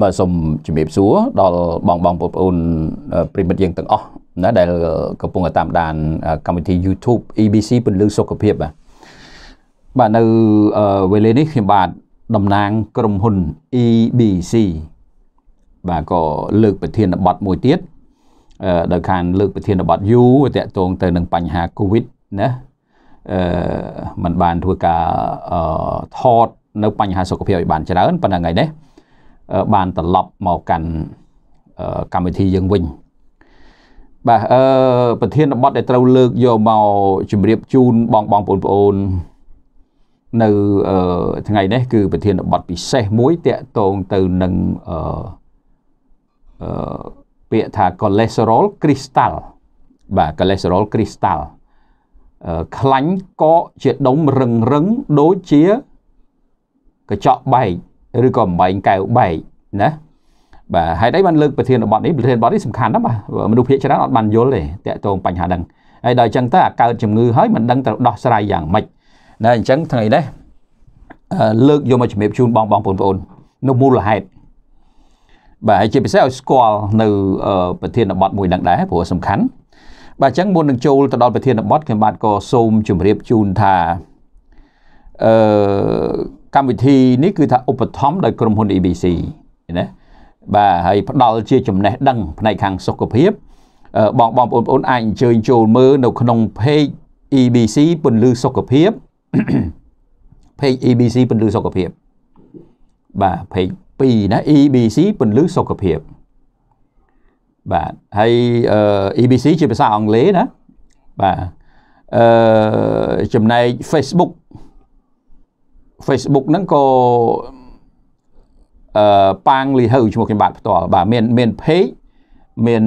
បាទសូមជម្រាបសួរដល់បងបងបងប្អូនប្រិមិត្តយើងទាំងអស់ណាដែលកំពុងតាមដានកម្មវិធី YouTube EBC ពន្លឺសុខភាព បាទបាទនៅវេលានេះខ្ញុំបាទតំណាងក្រុមហ៊ុន EBC បាទក៏លើកប្រធានបទមួយទៀតដោយខានលើកប្រធានបទយូរតាក់ទង ទៅនឹងបញ្ហា COVID ណាអឺมันបានធ្វើការថតនៅ បញ្ហាសុខភាពឲ្យបានច្រើនប៉ុន្តែថ្ងៃនេះបានត្រឡប់មកកាន់កម្មវិធីយើងវិញបាទអឺប្រធានបទដែលត្រូវលើកយកមកជម្រាបជូនបងបងប្អូនប្អូននៅថ្ងៃនេះគឺ ប្រធានបទពិសេសមួយតាក់ទងទៅនឹងអឺអឺពាក្យថា cholesterol crystal បាទ cholesterol crystal ខ្លាញ់កកជាដុំរឹងរឹងដូចជាកញ្ចក់បែកឬក៏បំបែងកែវបែកណាបាទហេតុអីបានលើកប្រធានបទនេះប្រធានបទនេះសំខាន់ណាស់បាទមនុស្សភាគច្រើនអត់បានយល់ទេតាក់ទងបញ្ហាហ្នឹងហើយដល់អញ្ចឹងទៅអាកើតជំងឺហើយមិនដឹងត្រូវដោះស្រាយយ៉ាងម៉េចណាអញ្ចឹងថ្ងៃនេះលើកយកមកជំរាបជូនបងបងប្អូននៅមូលហេតុបាទហើយជាពិសេសឲ្យស្គាល់នៅប្រធានបទមួយនឹងដែរព្រោះសំខាន់បាទអញ្ចឹងមុននឹងចូលទៅដល់ប្រធានបទខ្ញុំបាទក៏សូមជម្រាបជូនថាអឺកម្មវិធីនេះគឺថាឧបត្ថម្ភដោយក្រុមហ៊ុន ABC ណាបាទហើយផ្ដល់ជាចំណេះដឹងផ្នែកខាងសុខភាពបងបងប្អូនអាចអញ្ជើញចូលមើលនៅ ក្នុង page EBC ពន្លឺសុខភាព page EBC ពន្លឺសុខភាពបាទ page 2ណា EBC ពន្លឺសុខភាពបាទហើយ EBC ជាភាសាអង់គ្លេសណាបាទអឺចំណែក Facebook Facebook ហ្នឹងក៏អឺប៉ាងលីហៅឈ្មោះខ្ញុំបាទផ្ទាល់បាទមានមាន page មាន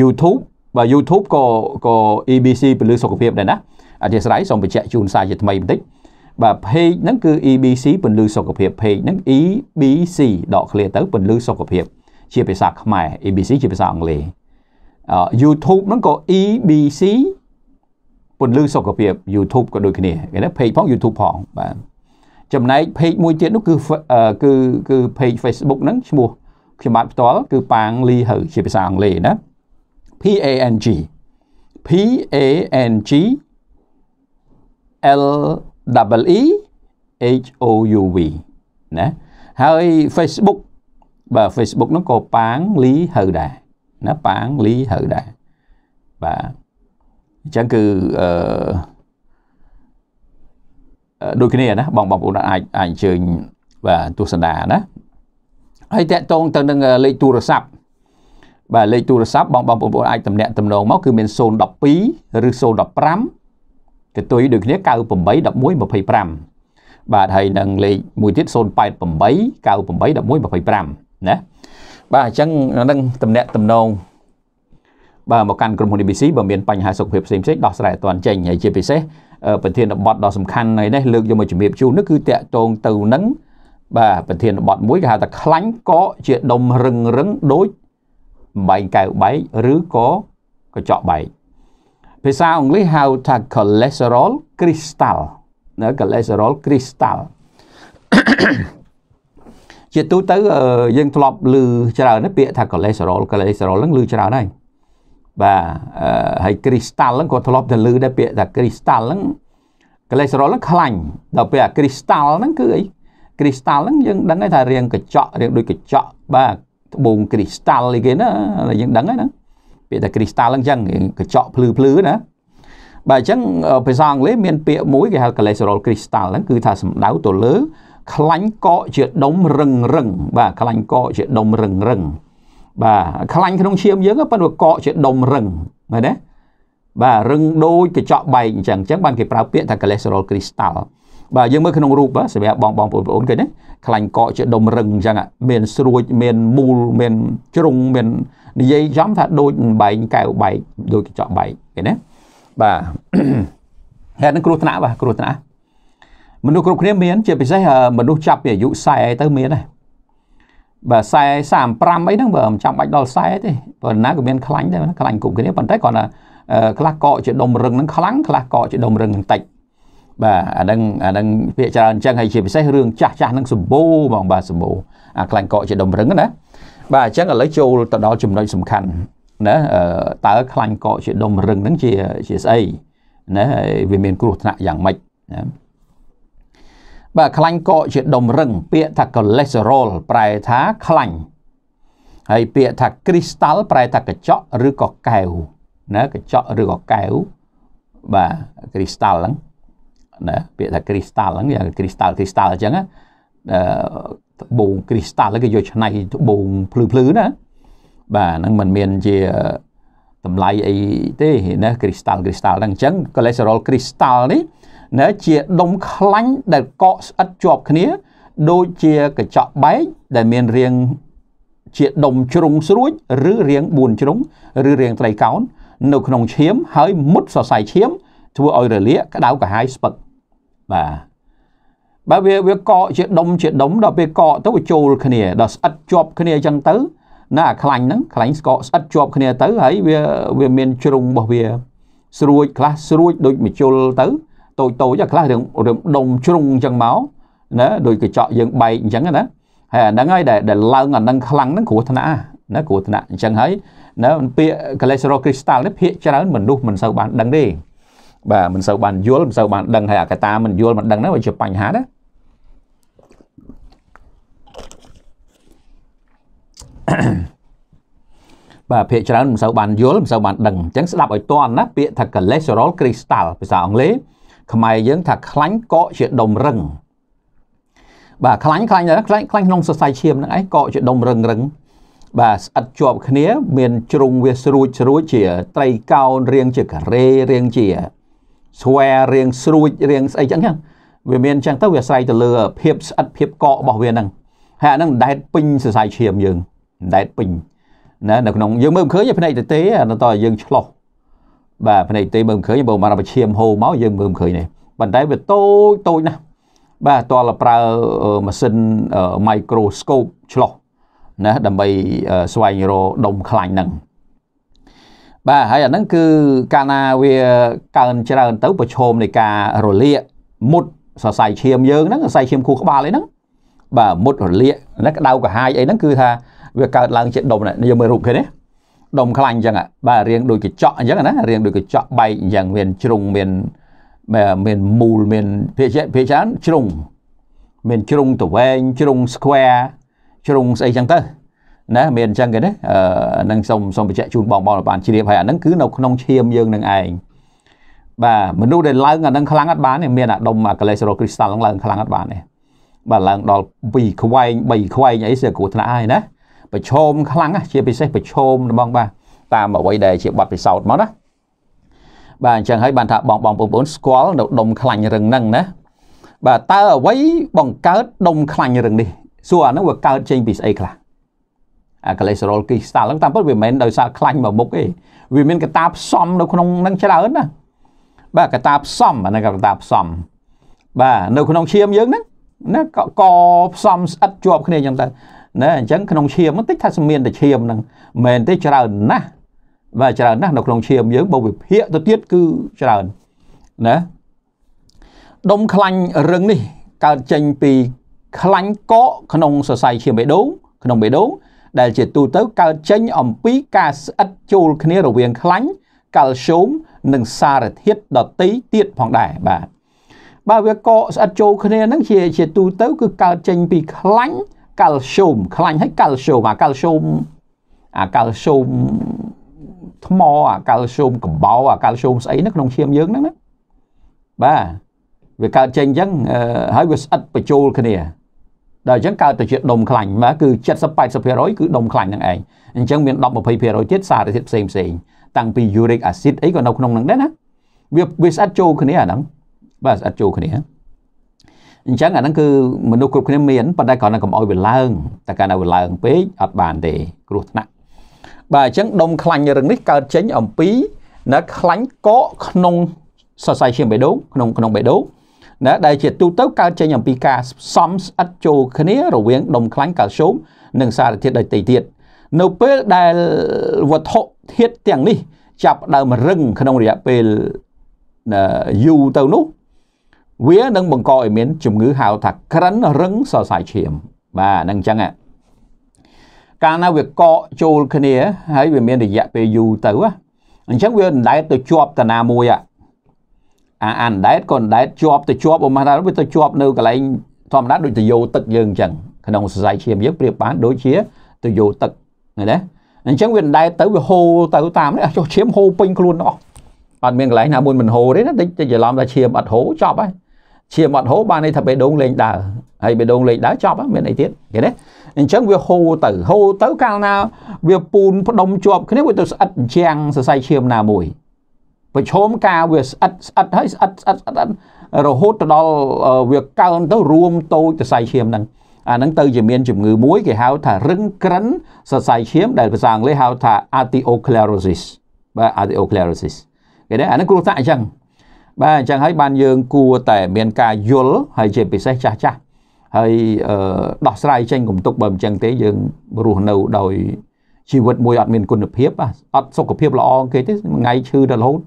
YouTube បាទ YouTube ក៏ក៏ EBC ពលឺសុខភាពដែរណាអធិស្ឋានសូមបញ្ជាក់ជូនសារជាថ្មីបន្តិចបាទ page ហ្នឹងគឺ EBC ពន្លឺសុខភាព page ហ្នឹង EBC ដក clear ទៅពន្លឺសុខភាព ជាភាសាខ្មែរ EBC ជាភាសាអង់គ្លេស YouTube ហ្នឹងក៏ EBC ពន្លឺសុខភាព YouTube ក៏ដូចគ្នាគេណា page ផង YouTube ផងបាទចំណែក page មួយទៀតនោះគឺគឺគឺ page Facebook ហ្នឹងឈ្មោះខ្ញុំបាទផ្ទាល់គឺប៉ាងលីហើយជាភាសាអង់គ្លេសណា P A N G P A N G L E E H O U V ណាហើយ Facebook បាទ Facebook ហ្នឹងក៏ប៉ាងលីហៅដែរណាប៉ាងលីហៅដែរបាទអញ្ចឹងគឺអឺដូចគ្នាណាបងបងប្អូនអាចអាចអញ្ជើញបាទទស្សនាណាហើយតកតងទៅនឹងលេខទូរស័ព្ទបាទលេខទូរស័ព្ទបងបងប្អូនអាចតំណាក់តំណងមកគឺមាន012ឬ015កតុយដូចគ្នា98 11 25បាទហើយនឹងលេខមួយទៀត088 98 11 25ណាបាទអញ្ចឹងនឹងតំណាក់តំណងបើមកកាន់ក្រុមហ៊ុន ABC បើមានបញ្ហាសុខភាពផ្សេងៗដោះស្រាយឲ្យទាន់ចេញហើយជាពិសេសប្រធានបទដ៏សំខាន់នៃនេះលើកយកមកជំរាបជូននោះគឺតកតងទៅនឹងបាទប្រធានបទមួយគេហៅថាខ្លាញ់កកជាដុំរឹងរឹងដូចបែងកៅបែកឬក៏កញ្ចក់បែកភាសាអង់គ្លេសហៅថា cholesterol crystal ណា cholesterol crystal ជាទូទៅយើងធ្លាប់ឮច្រើនពាក្យថា cholesterol cholesterol ហ្នឹងឮច្រើនហើយបាទហើយគ្រីស្តាល់ហ្នឹងក៏ធ្លាប់តែឮដែរពាក្យថាគ្រីស្តាល់ហ្នឹងកូលេស្តេរ៉ុលហ្នឹងខ្លាញ់ដល់ពេលអាគ្រីស្តាល់ហ្នឹងគឺអីគ្រីស្តាល់ហ្នឹងយើងដឹងហើយថារាងកញ្ចក់រាងដូចកញ្ចក់បាទត្បូងគ្រីស្តាល់អីគេណាយើងដឹងហើយណាពាក្យថាគ្រីស្តាល់ហ្នឹងអញ្ចឹងកញ្ចក់ភ្លឺភ្លឺណាបាទអញ្ចឹងភាសាអង់គ្លេសមានពាក្យមួយគេហៅកូលេស្តេរ៉ុលគ្រីស្តាល់ហ្នឹងគឺថាសំដៅទៅលើ ខ្លាញ់កកជាដុំរឹងរឹងបាទខ្លាញ់កកជាដុំរឹងរឹងបាទខ្លាញ់ក្នុងឈាមយើងប៉ុន្តែកកជាដុំរឹងមែនទេបាទរឹងដូចកញ្ចក់បែកអញ្ចឹងអញ្ចឹងបានគេប្រើពាក្យថា cholesterol crystal បាទយើងមើលក្នុងរូបសម្រាប់បងបងប្អូនឃើញទេខ្លាញ់កកជាដុំរឹងអញ្ចឹងមានស្រួចមានមូលមានជ្រុងមាននិយាយចំថាដូចបែងកែវបែកដូចកញ្ចក់បែកឃើញទេបាទហើយនឹងគ្រោះថ្នាក់បាទគ្រោះថ្នាក់មនុស្សគ្រប់គ្នាមានជាពិសេស មនុស្សចាប់ពីអាយុ40ទៅមានដែរបើខ្សែ35អីហ្នឹងបើមិនចាំបាច់ដល់ខ្សែទេព្រោះណាក៏មានខ្លាញ់ដែរខ្លាញ់គ្រប់គ្នាប៉ុន្តែគាត់ថាខ្លះកកជាដុំរឹងហ្នឹងខ្លាំងខ្លះកកជាដុំរឹងបន្តិចបាទអាហ្នឹងអាហ្នឹងពាក្យច្រើនអញ្ចឹងហើយជាពិសេសរឿងចាស់ចាស់ហ្នឹងសម្បូរហ្មងបាទសម្បូរអាខ្លាញ់កកជាដុំរឹងណាបាទអញ្ចឹងឥឡូវចូលទៅដល់ចំណុចសំខាន់ណាតើខ្លាញ់កកជាដុំរឹងហ្នឹងជាជាស្អីណាវាមានគ្រោះថ្នាក់យ៉ាងម៉េចណាបាទខ្លាញ់កកជាដុំរឹង ពាក្យថា cholesterol ប្រែថាខ្លាញ់ហើយពាក្យថា crystal ប្រែថាកញ្ចក់ឬក៏កែវណាកញ្ចក់ឬក៏កែវបាទ crystal ហ្នឹងណាពាក្យថា crystal ហ្នឹងយ៉ាង crystal crystal អញ្ចឹងណាត្បូង crystal គេយកឆ្នៃត្បូងភ្លឺភ្លឺណាបាទហ្នឹងมันមានជាតម្លៃអីទេណា crystal crystal ហ្នឹងអញ្ចឹង cholesterol crystal នេះណាជាដុំខ្លាញ់ដែលកកស្អិតជាប់គ្នា ដូចជាកញ្ចក់បែកដែលមានរាងជាដុំជ្រុងស្រួចឬរាង4ជ្រុងឬរាងត្រីកោណនៅក្នុងឈាម ហើយមុតសរសៃឈាមធ្វើឲ្យរលាកក្តៅក្រហាយស្ពឹកបាទបើវាវាកកជាដុំជាដុំដល់ពេលកកទៅវាចូលគ្នា ដល់ស្អិតជាប់គ្នាអញ្ចឹងទៅ ណាអាខ្លាញ់ហ្នឹងខ្លាញ់ស្កកស្អិតជាប់គ្នាទៅ ហើយវាវាមានជ្រុងរបស់វា ស្រួចខ្លះស្រួចដូចមជុលទៅតូចតូចខ្លះរឿងរឿងដុំជ្រុងអញ្ចឹងមកណាដូចកញ្ចក់យើងបែកអញ្ចឹងណាហើយអាហ្នឹងហើយដែលឡើងអាហ្នឹងខ្លាំងហ្នឹងគ្រោះថ្នាក់ណាគ្រោះថ្នាក់អញ្ចឹងហើយណាពាក្យ cholesterol crystal នេះភាកច្រើនមនុស្សមិនសូវបានដឹងទេបាទមិនសូវបានយល់មិនសូវបានដឹងហើយអាកតាមិនយល់មិនដឹងហ្នឹងវាជាបញ្ហាណាបាទភាកច្រើនមិនសូវបានយល់មិនសូវបានដឹងអញ្ចឹងស្ដាប់ឲ្យតន់ណាពាក្យថា cholesterol crystal ភាសាអង់គ្លេសខ្មែរយើងថាខ្លាញ់កកជាដុំរឹងបាទខ្លាញ់ខ្លាញ់ខ្លាញ់ខ្លាញ់ក្នុងសរសៃឈាមហ្នឹងឯងកកជាដុំរឹងរឹងបាទស្អិតជាប់គ្នា មានជ្រុងវាស្រួចស្រួចជាត្រីកោណរៀងជាការ៉េរៀងជា ស្វែរៀងស្រួចរៀងស្អីចឹងចឹងវាមានចឹងទៅវាអាស្រ័យទៅលើ ភាពស្អិតភាពកករបស់វាហ្នឹងហើយអាហ្នឹងដែតពេញសរសៃឈាមយើងដែតពេញណានៅក្នុងយើងមើលមិនឃើញទេផ្នែកទៅទេដល់តយើងឆ្លោះបាទភ្នែកទេមើលមិនឃើញបើបានបញ្ឈាមហូរមកយើងមើលមិនឃើញទេប៉ុន្តែវាតូចតូចណាស់បាទតលប្រើម៉ាស៊ីន microscope ឆ្លោះណាដើម្បីស្វែងរកដុំខ្លាញ់ហ្នឹងបាទហើយអាហ្នឹងគឺកាលណាវាកើនច្រើនទៅប្រឈមនៃការរលាកមុតសរសៃឈាមយើងហ្នឹងសរសៃឈាមខួរក្បាលអីហ្នឹងបាទមុតរលាកណាក្តៅកាហាយអីហ្នឹងគឺថាវាកើតឡើងជាដុំនេះយើងមើលរូបឃើញទេដុំខ្លាញ់អញ្ចឹងបាទរៀងដូចកញ្ចក់អញ្ចឹងណារៀងដូចកញ្ចក់បែកអញ្ចឹងមានជ្រុងមានមានមូលមានភាជាភាជាជ្រុងមានជ្រុងតវែងជ្រុង square ជ្រុងស្អីចឹងទៅណាមានអញ្ចឹងគេណានឹងសូមសូមបញ្ជាក់ជូនបងបងបានជ្រាបហើយអាហ្នឹងគឺនៅក្នុងឈាមយើងនឹងឯងបាទមនុស្សដែលឡើងអាហ្នឹងខ្លាំងអត់បានទេមានអាដុំអាកលេសរ៉ូគ្រីស្តាល់ហ្នឹងឡើងខ្លាំងអត់បានទេបាទឡើងដល់2ខ្វែង3ខ្វែងអីសើគ្រោះថ្នាក់ហើយណាប្រឈមខ្លាំងជាពិសេសប្រឈមហ្មងបាទតាមអ្វីដែលជាបទពិសោធន៍មកណាបាទអញ្ចឹងហើយបានថាបងបងបងប្អូនស្គាល់នៅដុំខ្លាញ់រឹងហ្នឹងណាបាទតើអ្វីបង្កើតដុំខ្លាញ់រឹងនេះសួរអាហ្នឹងវាកើតចេញពីស្អីខ្លះអាកូលេស្តេរ៉ុលគីស្តាល់ហ្នឹងតាមពិតវាមិនមែនដោយសារខ្លាញ់មកមុខទេវាមានកត្តាផ្សំនៅក្នុងហ្នឹងច្រើនណាបាទកត្តាផ្សំអាហ្នឹងកត្តាផ្សំបាទនៅក្នុងឈាមយើងហ្នឹងណាក៏ផ្សំស្អិតជាប់គ្នាអញ្ចឹងទៅណាអញ្ចឹងក្នុងឈាមបន្តិចថាសមានតែឈាមហ្នឹងមែនទេច្រើនណាស់បាទច្រើនណាស់នៅក្នុងឈាមយើងបើវិភាគទៅទៀតគឺច្រើនណាដុំខ្លាញ់រឹងនេះកើតចេញពីខ្លាញ់កកក្នុងសរសៃឈាមបេះដូងក្នុងបេះដូងដែលជាទូទៅកើតចេញអំពីការស្អិតចូលគ្នារវាងខ្លាញ់កាល់ស្យូមនិងសារធាតុដទៃទៀតផងដែរបាទបើវាកកស្អិតចូលគ្នានឹងជាជាទូទៅគឺកើតចេញពីខ្លាញ់កាល់ស្យូមខ្លាញ់ហើយកាល់ស្យូមអាកាល់ស្យូមអាកាល់ស្យូមថ្មអាកាល់ស្យូមកំបោរអាកាល់ស្យូមស្អីនៅក្នុងឈាមយើងហ្នឹងណាបាទវាកើតចេញអញ្ចឹងហើយវាស្អិតបញ្ចូលគ្នាដល់អញ្ចឹងកើតទៅជាដុំខ្លាញ់បាទគឺ70 80%គឺដុំខ្លាញ់ហ្នឹងឯងអញ្ចឹងមាន10 20%ទៀតសារធាតុផ្សេងផ្សេងតាំងពី uric acid អីក៏នៅក្នុងហ្នឹងដែរណាវាវាស្អិតចូលគ្នាអាហ្នឹងបាទស្អិតចូលគ្នាអញ្ចឹងអាហ្នឹងគឺមនុស្សគ្រប់គ្នាមានប៉ុន្តែគ្រាន់តែកុំឲ្យវាឡើងតែកាលណាវាឡើងពេកអត់បានទេគ្រោះថ្នាក់បាទអញ្ចឹងដុំខ្លាញ់រឹងនេះកើតចេញអំពីណាខ្លាញ់កកក្នុងសរសៃឈាមបេះដូងក្នុងក្នុងបេះដូងណាដែលជាទូទៅកើតចេញអំពីការសំស្អិតចូលគ្នារវាងដុំខ្លាញ់កាល់ស្យូមនិងសារធាតុដទៃទៀតនៅពេលដែលវត្ថុធាតុទាំងនេះចាប់ដើមរឹងក្នុងរយៈពេលយូរទៅនោះវានឹងបង្កឲ្យមានជំងឺហៅថាក្រិនរឹងសរសៃឈាមបាទហ្នឹងអញ្ចឹងកាលណាវាកកចូលគ្នាហើយវាមានរយៈពេលយូរទៅអញ្ចឹងវាអណ្ដែតទៅជាប់តាណាមួយអាអណ្ដែតក៏អណ្ដែតជាប់ទៅជាប់អមថាវាទៅជាប់នៅកន្លែងធម្មតាដូចទៅយោទឹកយើងអញ្ចឹងក្នុងសរសៃឈាមយើងប្រៀបបានដូចជាទៅយោទឹកឃើញទេអញ្ចឹងវាអណ្ដែតទៅវាហូរទៅតាមនេះចុះឈាមហូរពេញខ្លួនអស់អត់មានកន្លែងណាមួយមិនហូរទេណាតិចច្រឡំថាឈាមអត់ហូរចប់ហើយឈាមអត់ហូរបានន័យថាបេះដូងលែងដើរហើយបេះដូងលែងដើរចប់មានអីទៀតឃើញទេអញ្ចឹងវាហូរទៅហូរទៅកាលណា វាពូនផ្ដុំជាប់គ្នាវាទៅស្អិតជាងសរសៃឈាមណាមួយប្រឈមការវាស្អិតស្អិតហើយស្អិតស្អិតស្អិតរហូតទៅដល់វាកើនទៅរួមតូចសរសៃឈាមហ្នឹងអាហ្នឹងទៅជាមានជំងឺមួយគេហៅថារឹងក្រិនសរសៃឈាមដែលភាសាអង់គ្លេសហៅថា arteriosclerosis បាទ arteriosclerosis គេដែរអាហ្នឹងគ្រោះថ្នាក់អញ្ចឹងបាទអញ្ចឹងហើយបានយើងគួរតែមានការយល់ហើយជាពិសេសចាស់ចាស់ហើយដោះស្រាយចេញកំទុកបើមិនចឹងទេយើងរស់នៅដោយជីវិតមួយអត់មានគុណភាពអត់សុខភាពល្អគេទេថ្ងៃឈឺដល់រហូត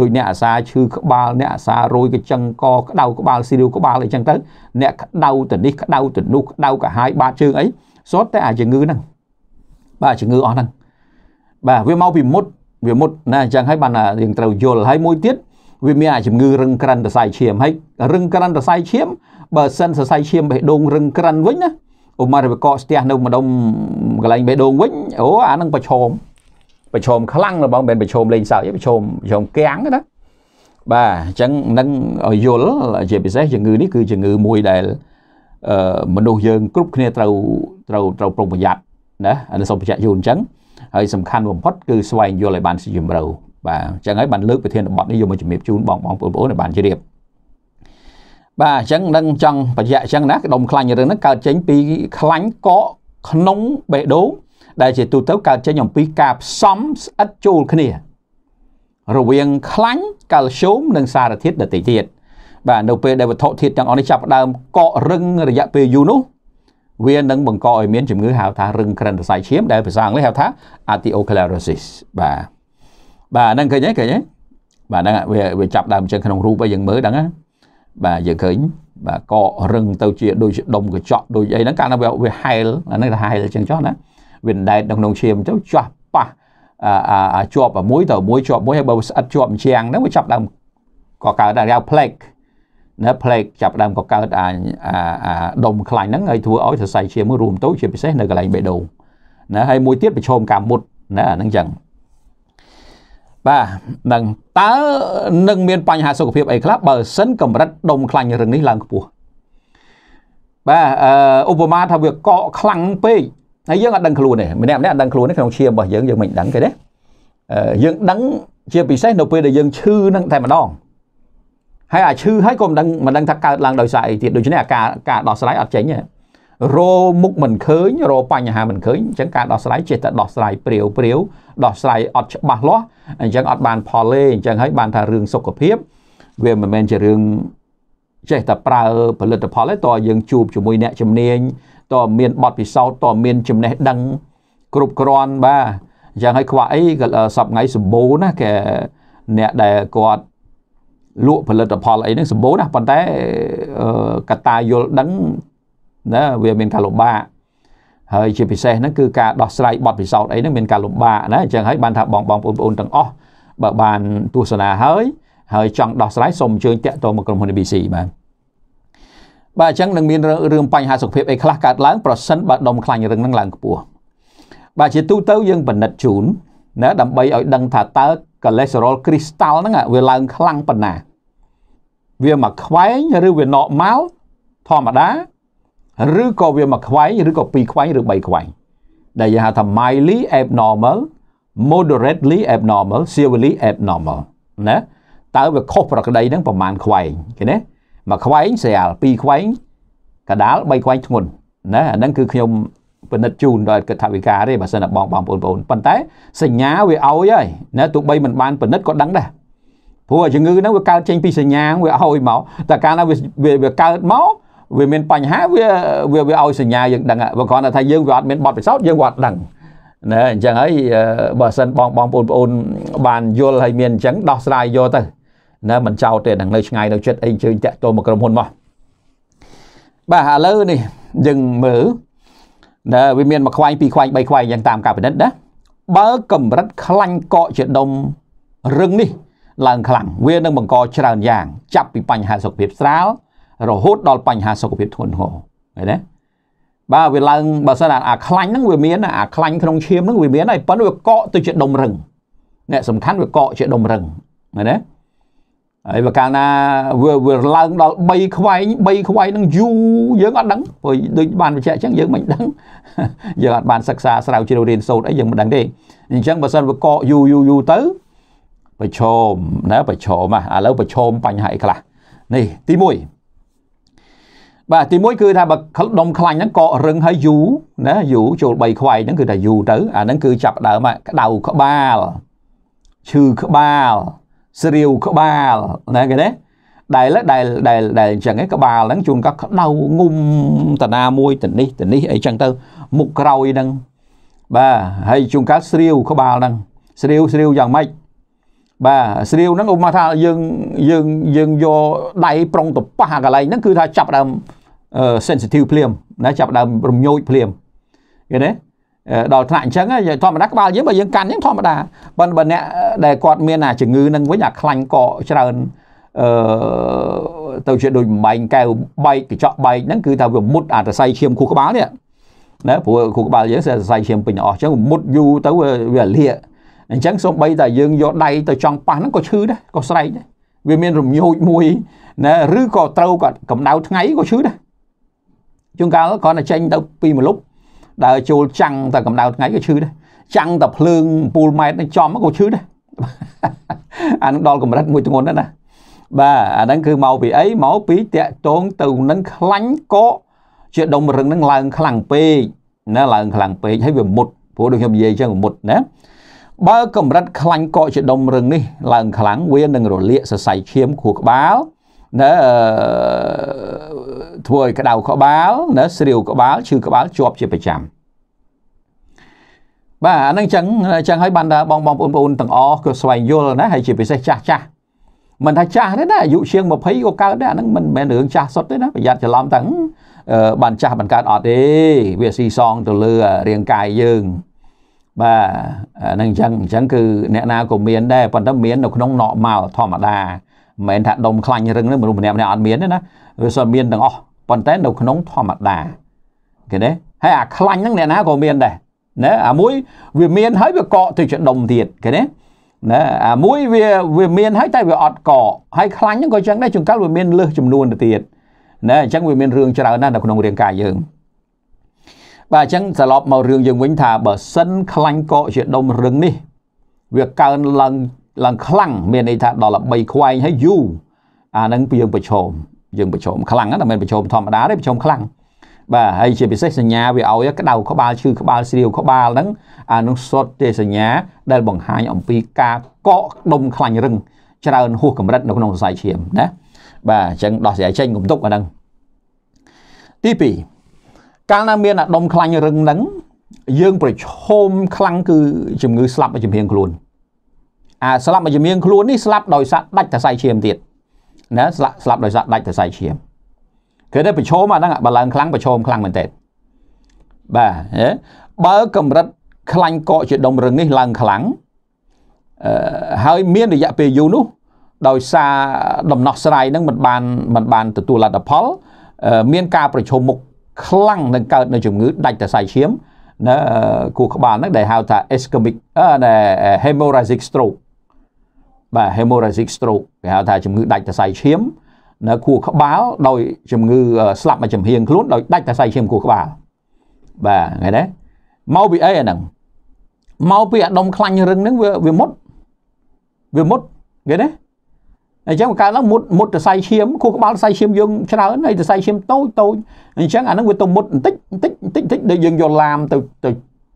ដូចអ្នកអាសាឈឺក្បាលអ្នកអាសារយកញ្ចឹងកក្តៅក្បាលស៊ីរីវក្បាលអីចឹងទៅអ្នកក្តៅទៅនេះក្តៅទៅនោះក្តៅកាហាយបាតជើងអីសុទ្ធតែអាជំងឺហ្នឹងបាទជំងឺអស់ហ្នឹងបាទវាមកពីមុតវាមុតណាអញ្ចឹងហើយបានយើងត្រូវយល់ហើយមួយទៀតវាមានអាជំងឺរឹងក្រិនសរសៃឈាមហើយរឹងក្រិនសរសៃឈាមបើសិនសរសៃឈាមបេះដូងរឹងក្រិនវិញណាអូម៉ារបកកស្ទះនៅម្ដុំកន្លែងបេះដូងវិញអូអានឹងប្រឈមប្រឈមខ្លាំងរបស់មិនមែនប្រឈមលេងសើចទេប្រឈមប្រឈមកាំងណាបាទអញ្ចឹងនឹងឲ្យយល់ជាពិសេសជំងឺនេះគឺជំងឺមួយដែលមនុស្សយើងគ្រប់គ្នាត្រូវត្រូវត្រូវប្រុងប្រយ័ត្នណាអានេះសូមបញ្ជាក់ជូនអញ្ចឹងហើយសំខាន់បំផុត គឺស្វែងយល់ឲ្យបានស៊ីជម្រៅបាទអញ្ចឹងហើយបានលើកប្រធានបទនេះយកមកជំរាបជូនបងបងបងប្អូនឲ្យបានជ្រាបបាទអញ្ចឹងនឹងចង់ប្រយ័ត្នអញ្ចឹងណាក្តុំខ្លាញ់រឿងហ្នឹងកើតចេញពីខ្លាញ់កកក្នុងបេះដូងដែលជាទូទៅកើតចេញអំពីការផ្សំស្អិតចូលគ្នា រវាងខ្លាញ់កាល់ស្យូមនិង សារធាតុដទៃទៀតបាទនៅពេលដែលវត្ថុធាតុទាំងអស់នេះចាប់ផ្ដើមកករឹងរយៈពេលយូរនោះវានឹងបង្កឲ្យមានជំងឺហៅថារឹងក្រិនសរសៃឈាមដែលភាសាអង់គ្លេសហៅថា arterioclerosis បាទបាទហ្នឹងឃើញទេឃើញទេបាទហ្នឹងវាវាចាប់ដើមចឹងក្នុងរូបឲ្យយើងមើលហ្នឹងណាបាទយើងឃើញបាទកករឹងទៅជាដូចដុំកញ្ចក់ដូចអីហ្នឹងកាលណាវាហែលអាហ្នឹងទៅហែលចឹងចុះណាវាដេតនៅក្នុងឈាមទៅចាស់ប៉ះអាជាប់មួយទៅមួយជាប់មួយហើយបើស្អិតជាប់ជាងហ្នឹងវាចាប់ដើមក៏កើតអារៅផ្លេកណាផ្លេកចាប់ដើមក៏កើតអាអាដុំខ្លាញ់ហ្នឹងហើយធ្វើឲ្យសរសៃឈាមមួយរួមទៅជាពិសេសនៅកន្លែងបេះដូងណាហើយមួយទៀតប្រឈមការមុតណាហ្នឹងចឹងបាទនឹងតើនឹងមានបញ្ហាសុខភាពអីខ្លះបើសិនកម្រិតដុំខ្លាញ់រឿងនេះឡើងខ្ពស់បាទអឺឧបមាថាវាកកខ្លាំងពេកហើយយើងអត់ដឹងខ្លួនទេម្នាក់ម្នាក់អត់ដឹងខ្លួនទេក្នុងឈាមរបស់យើងយើងមិនដឹងគេទេយើងដឹងជាពិសេសនៅពេលដែលយើងឈឺនឹងតែម្ដងហើយអាឈឺហើយក៏មិនដឹងមិនដឹងថាកើតឡើងដោយសារអីទៀតដូច្នេះអាការការដោះស្រាយអត់ចេញទេរោមុខមិនឃើញរោបញ្ហាមិនឃើញអញ្ចឹងការដោះស្រាយចេះតែដោះស្រាយព្រាវព្រាវដោះស្រាយអត់ច្បាស់លាស់អញ្ចឹងអត់បានផលទេអញ្ចឹងហើយបានថារឿងសុខភាព វាមិនមែនជារឿងចេះតែប្រើផលិតផលទេតើយើងជួបជាមួយអ្នកជំនាញតើមានបទពិសោធន៍តើមានចំណេះដឹងគ្រប់គ្រាន់បាទអញ្ចឹងហើយខ្វះអីក៏សប្ងៃសម្បូរណាគេអ្នកដែលគាត់លក់ផលិតផលអីហ្នឹងសម្បូរណាស់ប៉ុន្តែកតាយល់ដឹងណាវាមានការលំបាកហើយជាពិសេសហ្នឹងគឺការដោះស្រាយបទពិសោធន៍អីហ្នឹងមានការលំបាកណាអញ្ចឹងហើយបានថាបងបងប្អូនបងប្អូនទាំងអស់បើបានទស្សនាហើយ ហើយចង់ដោះស្រាយសូមអញ្ជើញតាក់ទងមកក្រុមហ៊ុន ABC បាទបាទអញ្ចឹងនឹងមានរឿងបញ្ហាសុខភាពអីខ្លះកើតឡើងប្រសិនបើដុំខ្លាញ់រឹងនឹងឡើងខ្ពស់បាទជាទូទៅយើងពិនិត្យជូនណាដើម្បីឲ្យដឹងថាតើកូលេស្តេរ៉ុលគ្រីស្តាល់ហ្នឹងវាឡើងខ្លាំងប៉ុណ្ណាវាមកខ្វែងឬវាណក់មកធម្មតាឬក៏វាមួយខ្វែងឬក៏ពីរខ្វែងឬបីខ្វែងដែលយើងហៅថា mildly abnormal moderately abnormal severely abnormal ណាតើវាខុសប្រក្តីនឹងប្រមាណខ្វែងឃើញទេមួយខ្វែងស្រាលពីរខ្វែងកដាលបីខ្វែងធ្ងន់ណាអាហ្នឹងគឺខ្ញុំពិនិត្យជូនដល់គិតថាវិការទេបើសិនតែបងបងប្អូនប៉ុន្តែសញ្ញាវាឲ្យហើយណាទោះបីមិនបានពិនិត្យក៏ដឹងដែរព្រោះជំងឺហ្នឹងវាកើតចេញពីសញ្ញាវាឲ្យមកតែកាលណាវាកើតមកវាមានបញ្ហាវាវាវាឲ្យសញ្ញាយើងដឹងបើគ្រាន់តែថាយើងវាអត់មានបទពិសោធន៍យើងវាអត់ដឹងណាអញ្ចឹងហើយបើសិនបងបងប្អូនប្អូន បានយល់ហើយមានអញ្ចឹងដោះស្រាយយកទៅណាមិនចោតទេនឹងនៅឆ្ងាយនៅចិត្តអីជើញតាក់ទងមកក្រុមហ៊ុនមកបាទឥឡូវនេះយើងមើលណាវាមានមួយខ្វែងពីរខ្វែងបីខ្វែងយ៉ាងតាមការពិនិត្យណាបើកម្រិតខ្លាញ់កកជាដុំរឹងនេះ ឡើង ខ្លាំងវានឹងបង្កច្រើនយ៉ាង ចាប់ពីបញ្ហាសុខភាពស្រាលរហូតដល់បញ្ហាសុខភាពធ្ងន់ធ្ងរឃើញទេបាទវាឡើងបើសិនអាខ្លាញ់ហ្នឹងវាមានអាខ្លាញ់ក្នុងឈាមហ្នឹងវាមានហើយប៉ុន្តែវាកកទៅជាដុំរឹងអ្នកសំខាន់វាកកជាដុំរឹងឃើញទេហើយបើកាលណាវាវាឡើងដល់3ខ្វែង3ខ្វែងនឹងយូរយើងអត់ដឹងព្រោះដូចបានបញ្ជាក់អញ្ចឹងយើងមិនដឹងយើងអត់បានសិក្សាស្រាវជ្រាវរៀនសូត្រអីយើងមិនដឹងទេអញ្ចឹងបើសិនវាកកយូរយូរយូរទៅប្រឈមណាប្រឈមឥឡូវប្រឈមបញ្ហាអីខ្លះនេះទី1បាទទីមួយគឺថាបើដុំខ្លាញ់ហ្នឹងកករឹងហើយយូរណាយូរចូល3ខ្វែកហ្នឹងគឺថាយូរទៅអាហ្នឹងគឺចាប់ដើមក្តៅក្បាលឈឺក្បាលស្រាវក្បាលណាគេទេដែលដែលដែលដែលអញ្ចឹងឯងក្បាលហ្នឹងជួនក៏ក្តៅងុំតាណាមួយតានេះតានេះអីចឹងទៅមុខក្រោយហ្នឹងបាទហើយជួនកាលស្រាវក្បាលហ្នឹងស្រាវស្រាវយ៉ាងម៉េចបាទស្រាវហ្នឹងឧបមាថាយើងយើងយើងយកដៃប្រុងតប៉ះកន្លែងហ្នឹងគឺថាចាប់ដើម sensitive ភ្លាមណាចាប់ដើមរំញោចភ្លាមឃើញទេដល់ថ្នាក់អញ្ចឹងធម្មតាក្បាលយើងបើយើងកាន់អញ្ចឹងធម្មតាប៉ុន្តែបើអ្នកដែលគាត់មានអាជំងឺនឹងវិញអាខ្លាញ់កកច្រើនអឺទៅជាដូចបំបែងកែវបែកកញ្ចក់បែកហ្នឹងគឺថាវាមុតអាសរសៃឈាមខួរក្បាលនេះណាព្រោះខួរក្បាលយើងសរសៃឈាមពេញអស់អញ្ចឹងមុតយូរទៅវាលាកអញ្ចឹងសូម្បីតែយើងយកដៃទៅចង់ប៉ះហ្នឹងក៏ឈឺដែរក៏ស្រែកដែរវាមានរំញោចមួយណាឬក៏ត្រូវក៏កម្ដៅថ្ងៃក៏ឈឺដែរជួនកាលគ្រាន់តែចេញទៅពីម្លប់ដើរចូលចាំងតែកម្ដៅថ្ងៃក៏ឈឺដែរចាំងតែភ្លើង7ម៉ែត្រនឹងចំក៏ឈឺដែរអានឹងដល់កម្រិតមួយធ្ងន់ណាស់ណាបាទអាហ្នឹងគឺមកពីអីមកពីតាក់តងទៅនឹងខ្លាញ់កកជាដុំរឹងនឹងឡើងខ្លាំងពេកណាឡើងខ្លាំងពេកហើយវាមុតព្រោះដូចខ្ញុំនិយាយអញ្ចឹងមុតណាបើកម្រិតខ្លាញ់កកជាដុំរឹងនេះឡើងខ្លាំងវានឹងរលាកសរសៃឈាមខួរក្បាលណាធ្វើឲ្យក្តៅក្បាលណាស្រាវក្បាលឈឺក្បាលជាប់ជាប្រចាំបាទអានឹងចឹងចឹងឲ្យបានថាបងបងប្អូនបងប្អូនទាំងអស់ក៏ស្វែងយល់ណាហើយជាពិសេសចាស់ចាស់មិនថាចាស់ទេណាអាយុជាង20ក៏កើតដែរអានឹងមិនមែនរឿងចាស់សុទ្ធទេណាប្រយ័ត្នច្រឡំទាំងបានចាស់បានកើតអត់ទេវាស៊ីសងទៅលើរាងកាយយើងបាទហ្នឹងអញ្ចឹងអញ្ចឹងគឺអ្នកណាក៏មានដែរប៉ុន្តែមាននៅក្នុងណកម៉ៅធម្មតាមិនមែនថាដុំខ្លាញ់រឹងនឹងមនុស្សម្នាក់ម្នាក់អត់មានទេណាវាសមានទាំងអស់ប៉ុន្តែនៅក្នុងធម្មតាគេទេហើយអាខ្លាញ់ហ្នឹងអ្នកណាក៏មានដែរណាអាមួយវាមានហើយវាកកទៅជាដុំទៀតគេទេណាអាមួយវាវាមានហើយតែវាអត់កកហើយខ្លាញ់ហ្នឹងក៏ចឹងដែរចង្កល់វាមានលើសចំនួនទៅទៀតណាអញ្ចឹងវាមានរឿងច្រើនណាស់នៅក្នុងរាងកាយយើងបាទអញ្ចឹងត្រឡប់មករឿងយើងវិញថាបើសិនខ្លាញ់កកជាដុំរឹងនេះវាកើនឡើងឡើងខ្លាំងមានន័យថាដល់3ខ្វែងហើយយូរអាហ្នឹងយើងប្រឈមយើងប្រឈមខ្លាំងណាស់តែមិនប្រឈមធម្មតាទេប្រឈមខ្លាំងបាទហើយជាពិសេសសញ្ញាវាឲ្យក្តៅក្បាលឈឺក្បាលស្រាវក្បាលហ្នឹងអានោះសុទ្ធទេសញ្ញាដែលបង្ហាញអំពីការកកដុំខ្លាញ់រឹងច្រើនហួសកម្រិតនៅក្នុងសរសៃឈាមណាបាទអញ្ចឹងដោះស្រាយចេញកុំទុកអាហ្នឹងទី2កាលណាមានអាដុំខ្លាញ់រឹងហ្នឹងយើងប្រឈមខ្លាំងគឺជំងឺស្លាប់ជំហៀងខ្លួនអាស្លាប់មួយជំនៀងខ្លួននេះស្លាប់ដោយសារដាច់សរសៃឈាមទៀតណាស្លាប់ស្លាប់ដោយសារដាច់សរសៃឈាមគេទៅប្រឈមអាហ្នឹងបើឡើងខ្លាំងប្រឈមខ្លាំងមែនតើបាទបើកម្រិតខ្លាញ់កកជាដុំរឹងនេះឡើងខ្លាំងអឺហើយមានរយៈពេលយូរនោះដោយសារដំណោះស្រាយហ្នឹងมันបានมันបាន ទទួលលទ្ធផលមានការប្រឈមមុខខ្លាំងនឹងកើតនៅជំងឺដាច់សរសៃឈាមណាគូក្បាលហ្នឹងដែលហៅថា ischemic ណា hemorrhagic stroke បាទ hemorrhagic stroke គេហៅថាជំងឺដាច់សរសៃឈាមនៅខួរក្បាលដោយជំងឺស្លាប់មកចំហៀងខ្លួនដោយដាច់សរសៃឈាមខួរក្បាលបាទឃើញទេមកពីអីអាហ្នឹងមកពីអាដុំខ្លាញ់រឹងហ្នឹងវាវាមុតវាមុតឃើញទេអញ្ចឹងកើតឡើងមុតមុតសរសៃឈាមខួរក្បាលសរសៃឈាមយើងច្រើនហើយសរសៃឈាមតូចតូចអញ្ចឹងអាហ្នឹងវាទៅមុតបន្តិចបន្តិចបន្តិចបន្តិចដូចយើងយកឡាមទៅទៅ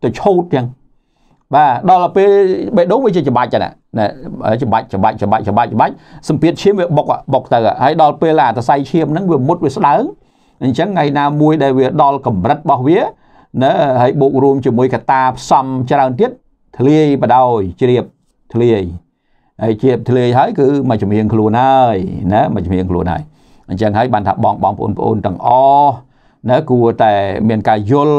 ទៅឆូតអញ្ចឹងបាទដល់ទៅពេលបេះដូងវាជាច្បាច់ចឹងណាណែច្បាច់ច្បាច់ច្បាច់ច្បាច់ច្បាច់សម្ពាធឈាមវាបុកបុកទៅហើយដល់ពេលអាសរសៃឈាមហ្នឹងវាមុតវាស្ដើងអញ្ចឹងថ្ងៃណាមួយដែលវាដល់កម្រិតរបស់វាណែហើយបូករួមជាមួយកតាផ្សំច្រើនទៀតធ្លាយបដោយជ្រាបធ្លាយហើយជ្រាបធ្លាយហើយគឺមកចម្រៀងខ្លួនហើយណែមកចម្រៀងខ្លួនហើយអញ្ចឹងហើយបានថាបងបងប្អូនប្អូនទាំងអណែគួរតែមានការយល់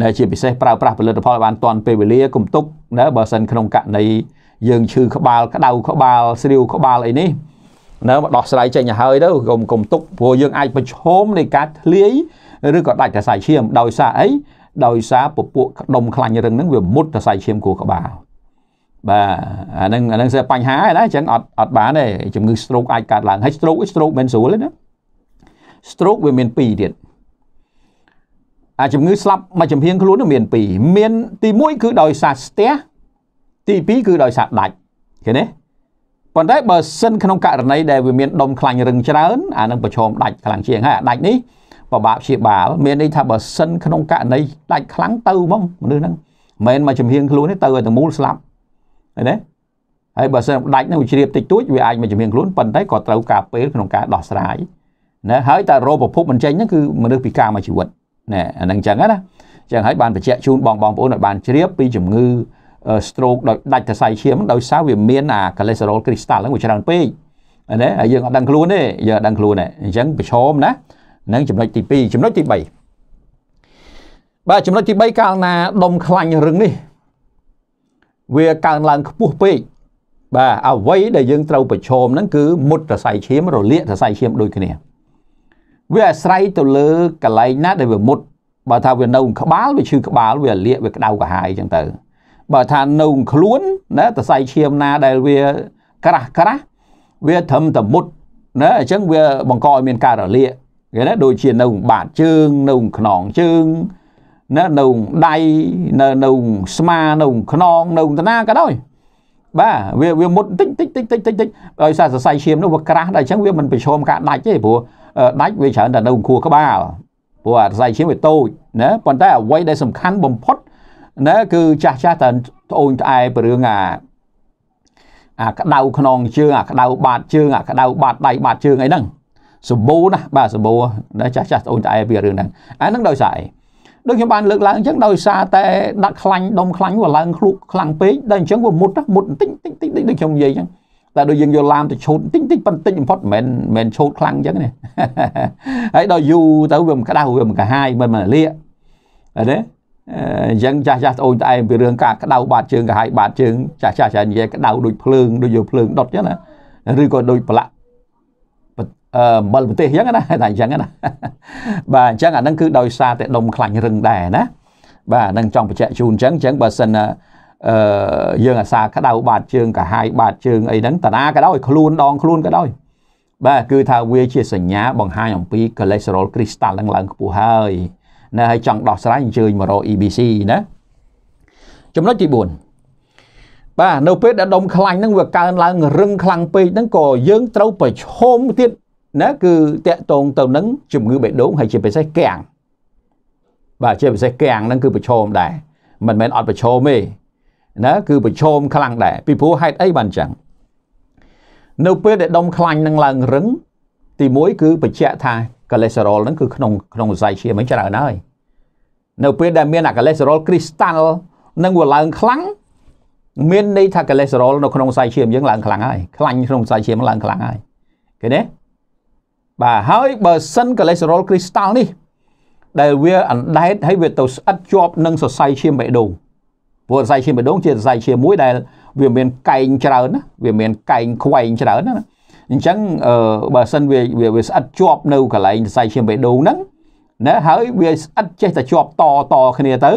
ណែជាពិសេសប្រើប្រាស់ផលិតផលបានទាន់ពេលវេលាកុំទុកណែបើសិនក្នុងករណីយើងឈឺក្បាលក្តៅក្បាលស្រាវក្បាលអីនេះនៅមកដោះស្រាយចេញឲ្យហើយទៅកុំកុំទុកព្រោះយើងអាចប្រឈមនៃការធ្លាយឬក៏ដាច់សរសៃឈាម ដោយសារអីដោយសារពពួកក្តុំខ្លាញ់រឹងហ្នឹងវាមុតសរសៃឈាមគួរក្បាលបាទអាហ្នឹងអាហ្នឹងគឺបញ្ហាហើយណាអញ្ចឹងអត់អត់បានទេជំងឺ stroke អាចកើតឡើងហើយ stroke stroke មិនស្រួលទេណា stroke វាមាន2ទៀតអាជំងឺស្លាប់មួយចំហៀងខ្លួនមាន2មាន ទី1គឺដោយសារស្ទះទី2គឺដោយសារដាច់ឃើញទេប៉ុន្តែបើសិនក្នុងករណីដែលវាមានដុំខ្លាញ់រឹងច្រើនអានឹងប្រឈមដាច់ខ្លាំងជាងហើយអាដាច់នេះពិបាកព្យាបាលមានន័យថាបើសិនក្នុងករណីដាច់ខ្លាំងទៅហ្មងមនុស្សហ្នឹងមិនមកជំហៀងខ្លួនទេទៅឲ្យតែមូលស្លាប់ឃើញទេហើយបើសិនដាច់នឹងវាជ្រាបតិចតួចវាអាចមកជំហៀងខ្លួនប៉ុន្តែក៏ត្រូវការពេលក្នុងការដោះស្រាយណាហើយតែរោគប្រភពមិនចេញហ្នឹងគឺមនុស្សពិការមួយជីវិតណែអានឹងអញ្ចឹងណាអញ្ចឹងហើយបានបញ្ជាក់ជូនបងបងប្អូនឲ្យបានជ្រាបពីជំងឺ stroke ដោយដាច់សរសៃឈាមដោយសារវាមានអា cholesterol crystal ហ្នឹងវាច្រើនពេកណាហើយយើងអត់ដឹងខ្លួនទេយើងអត់ដឹងខ្លួនទេអញ្ចឹងប្រឈមណានឹងចំណុចទី2ចំណុចទី3បាទចំណុចទី3កាលណាដុំខ្លាញ់រឹងនេះវាកើនឡើងខ្ពស់ពេកបាទអ្វីដែលយើងត្រូវប្រឈមហ្នឹងគឺមុតសរសៃឈាមរលាកសរសៃឈាមដូចគ្នាវាអាស្រ័យទៅលើកន្លែងណាដែលវាមុតបើថាវានៅក្បាលវាឈឺក្បាលវាលាកវាក្តៅក្រហាយអញ្ចឹងទៅបើថានៅខ្លួនណាសរសៃឈាមណាដែលវាក្រាស់ក្រាស់វាត្រឹមតែមុតណាអញ្ចឹងវាបង្កឲ្យមានការរលាកគេណាដូចជានៅបាតជើងនៅខ្នងជើងណានៅដៃនៅនៅស្មានៅខ្នងនៅតាណាក៏ដោយបាទវាវាមុតតិចតិចតិចតិចតិចតិចដោយសារសរសៃឈាមនោះវាក្រាស់ដែរអញ្ចឹងវាមិនប្រឈមការដាច់ទេព្រោះដាច់វាច្រើនតែនៅខួរក្បាលព្រោះអាសរសៃឈាមវាតូចណាប៉ុន្តែអ្វីដែលសំខាន់បំផុតណាគឺចាស់ចាស់តែត្អូញត្អែពីរឿងអាអាក្តៅខ្នងជើងអាក្តៅបាតជើងអាក្តៅបាតដៃបាតជើងអីហ្នឹងសម្បូរណាស់បាទសម្បូរណាចាស់ចាស់ត្អូញត្អែពីរឿងហ្នឹងអាហ្នឹងដោយសារអីដូចខ្ញុំបានលើកឡើងអញ្ចឹងដោយសារតែដាក់ខ្លាញ់ដុំខ្លាញ់វាឡើងខ្លួនខ្លាំងពេកដល់អញ្ចឹងវាមុតមុតបន្តិចបន្តិចដូចខ្ញុំនិយាយអញ្ចឹងតែដូចយើងយកឡាមទៅឈូតបន្តិចបន្តិចបន្តិចបំផុតមិនមែនមិនឈូតខ្លាំងអញ្ចឹងណាហើយដល់យូរទៅវាមិនក្តៅវាមិនកាហាយមិនមកលាកអត់ទេអញ្ចឹងចាស់ចាស់ត្អូនត្អែមពីរឿងការក្តៅបាតជើងកាហាយបាតជើងចាស់ចាស់ច្រើននិយាយក្តៅដូចភ្លើងដូចយកភ្លើងដុតអញ្ចឹងណាឬក៏ដូចប្រឡាក់អឺអំបិលប្រទេសអញ្ចឹងណាតែអញ្ចឹងណាបាទអញ្ចឹងអាហ្នឹងគឺដោយសារតែដុំខ្លាញ់រឹងដែរណា បាទហ្នឹងចង់បញ្ជាក់ជូនអញ្ចឹងអញ្ចឹងបើសិនណាអឺយើងអាសាក្តៅបាតជើង កាហាយបាតជើងអីហ្នឹង តាណាក៏ដោយខ្លួនដងខ្លួនក៏ដោយបាទគឺថាវាជាសញ្ញាបង្ហាញអំពីកូលេស្តេរ៉ុលគ្រីស្តាល់ហ្នឹងឡើងខ្ពស់ហើយណាហើយចង់ដោះស្រាយអញ្ជើញមករក EBC ណាចំណុចទី4បាទនៅពេលដែលដុំខ្លាញ់ហ្នឹងវាកើនឡើងរឹងខ្លាំងពេកហ្នឹងក៏យើងត្រូវប្រឈមទៀតណាគឺតកតងទៅនឹងជំងឺបេះដូងហើយជាពិសេសកាំងបាទជាពិសេសកាំងហ្នឹងគឺប្រឈមដែរមិនមែនអត់ប្រឈមទេណាគឺប្រឈមខ្លាំងដែរពីព្រោះហេតុអីបានចឹងនៅពេលដែលដុំខ្លាញ់នឹងឡើងរឹងទី1គឺបញ្ជាក់ថាកូលេស្តេរ៉ុលហ្នឹងគឺក្នុងក្នុងសរសៃឈាមហ្នឹងច្រើនហើយនៅពេលដែលមានអាកូលេស្តេរ៉ុលគ្រីស្តាល់នឹងវាឡើងខ្លាំងមានន័យថាកូលេស្តេរ៉ុលនៅក្នុងសរសៃឈាមយើងឡើងខ្លាំងហើយខ្លាញ់ក្នុងសរសៃឈាមឡើងខ្លាំងហើយឃើញទេបាទហើយបើសិនកូលេស្តេរ៉ុលគ្រីស្តាល់នេះដែលវាអណ្ដែតហើយវាទៅស្អិតជាប់នឹងសរសៃឈាមបេះដូងព្រោះសរសៃឈាមបេះដូងជាសរសៃឈាមមួយដែល វាមានកែងច្រើនណាវាមានកែងខ្វែងច្រើនណាអញ្ចឹងបើសិនវាវាស្អិតជាប់នៅកន្លែងសរសៃឈាមបេះដូងហ្នឹងណាហើយវាស្អិតចេះតែជាប់តតគ្នាទៅ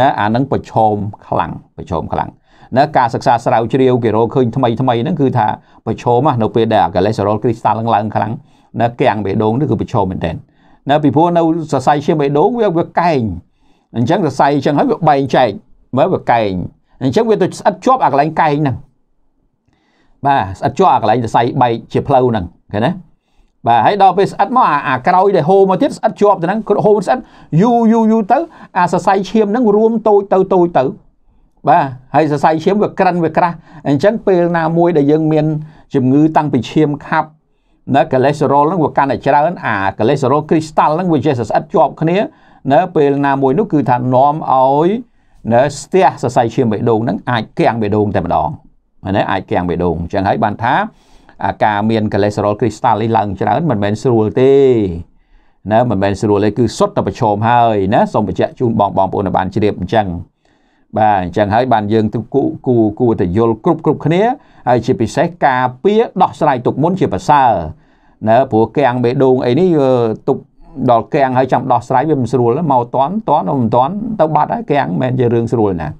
ណាអានឹងប្រឈមខ្លាំងប្រឈមខ្លាំងណាការសិក្សាស្រាវជ្រាវគេរកឃើញថ្មីថ្មីហ្នឹងគឺ ថាប្រឈមណានៅពេលដែលកូលេស្តេរ៉ុលគ្រីស្តាល់ឡើងឡើងខ្លាំងណាកាំងបេះដូងនេះគឺប្រឈមមែនទែនណាពីព្រោះនៅសរសៃឈាមបេះដូងវាវាកែងអញ្ចឹងសរសៃអញ្ចឹងហើយវាបែងចែកមើលវាកែងអញ្ចឹងវាទៅស្អិតជាប់អាកន្លែងកែងហ្នឹងបាទស្អិតជាប់អាកន្លែងសរសៃបែកជាផ្លូវហ្នឹងឃើញទេបាទហើយដល់ពេលស្អិតមកអាក្រោយដែលហូរមកទៀតស្អិតជាប់ទៅហ្នឹងហូរស្អិតយូរយូរយូរទៅអាសរសៃឈាមហ្នឹងរួមតូចទៅតូចទៅ បាទហើយសរសៃឈាមវាក្រិនវាក្រាស់អញ្ចឹងពេលណាមួយដែលយើងមានជំងឺតាំងពីឈាមខាប់ណាកូលេស្តេរ៉ុលហ្នឹងវាកាន់តែច្រើនអាកូលេស្តេរ៉ុលគ្រីស្តាល់ហ្នឹងវាចេះស្អិតជាប់គ្នាណាពេលណាមួយនោះគឺថានាំឲ្យណាស្ទះសរសៃឈាមបេះដូងហ្នឹង អាចគាំងបេះដូងតែម្ដងណាអាចគាំងបេះដូងអញ្ចឹងហើយបានថាការមានកូលេស្តេរ៉ុលគ្រីស្តាល់នេះឡើងច្រើនមិនមែនស្រួលទេណាមិនមែនស្រួលទេគឺសុទ្ធតែប្រឈមហើយណាសូមបញ្ជាក់ជូនបងបងប្អូនបានជ្រាបអញ្ចឹងបាទអញ្ចឹងហើយបានយើងគូគូគួរតែយល់គ្រប់គ្រប់គ្នាហើយជាពិសេសការពារដោះស្រាយទុកមុនជាប្រសើរណាព្រោះកាំងបេះដូងអីនេះទុកដល់កាំងហើយចាំដោះស្រាយវាមិនស្រួលមកតន់តន់មិនតន់ទៅបាត់ហើយកាំងមិនមែនជារឿងស្រួលណា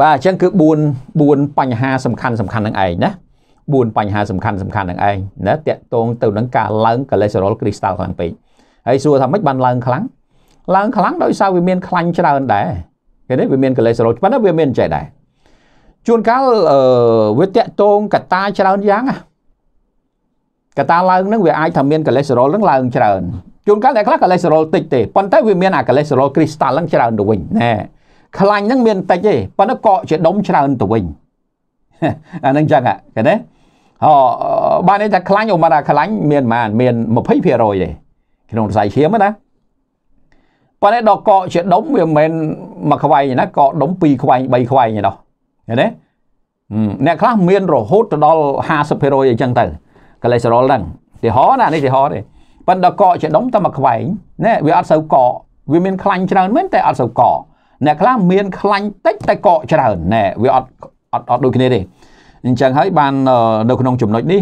បាទអញ្ចឹងគឺ4 4បញ្ហាសំខាន់សំខាន់នឹងឯងណា4បញ្ហាសំខាន់សំខាន់នឹងឯងណាតកតងទៅនឹងការឡើងកូលេស្តេរ៉ុលគ្រីស្តាល់ខ្លាំងពេកហើយសួរថាម៉េចបានឡើងខ្លាំងឡើងខ្លាំងដោយសារវាមានខ្លាញ់ច្រើនដែរគេនេះវាមានកូលេស្តេរ៉ុលប៉ុន្តែវាមានចេះដែរជួនកាលអឺវាតកតងកតាច្រើនយ៉ាងណាកតាឡើងហ្នឹងវាអាចថាមានកូលេស្តេរ៉ុលហ្នឹងឡើងច្រើនជួនកាលអ្នកខ្លះកូលេស្តេរ៉ុលតិចទេប៉ុន្តែវាមានអាកូលេស្តេរ៉ុលគ្រីស្តាល់ហ្នឹងច្រើនទៅវិញណែខ្លាញ់ហ្នឹងមានតិចទេប៉ុន្តែកកជាដុំច្រើនទៅវិញអាហ្នឹងចឹងឃើញទេហោបានន័យថាខ្លាញ់អូម៉ារ៉ាខ្លាញ់មានប្រហែលមាន20%ទេក្នុងរសៃឈាមណាប៉ុន្តែដល់កកជាដុំវាមិនមែនមួយខ្វែងទេណាកកដុំ2ខ្វែង3ខ្វែងទេដល់ឃើញទេអ្នកខ្លះមានរហូតទៅដល់50%អីចឹងទៅកូលេស្តេរ៉ុលហ្នឹងទីហោណានេះទីហោទេប៉ុន្តែកកជាដុំតែមួយខ្វែងណែវាអត់សូវកកវាមានខ្លាញ់ច្រើនមែនតែអត់សូវកកអ្នកខ្លះមានខ្លាញ់តិចតែកកច្រើនណែវាអត់អត់អត់ដូចគ្នាទេអញ្ចឹងហើយបាននៅក្នុងចំណុចនេះ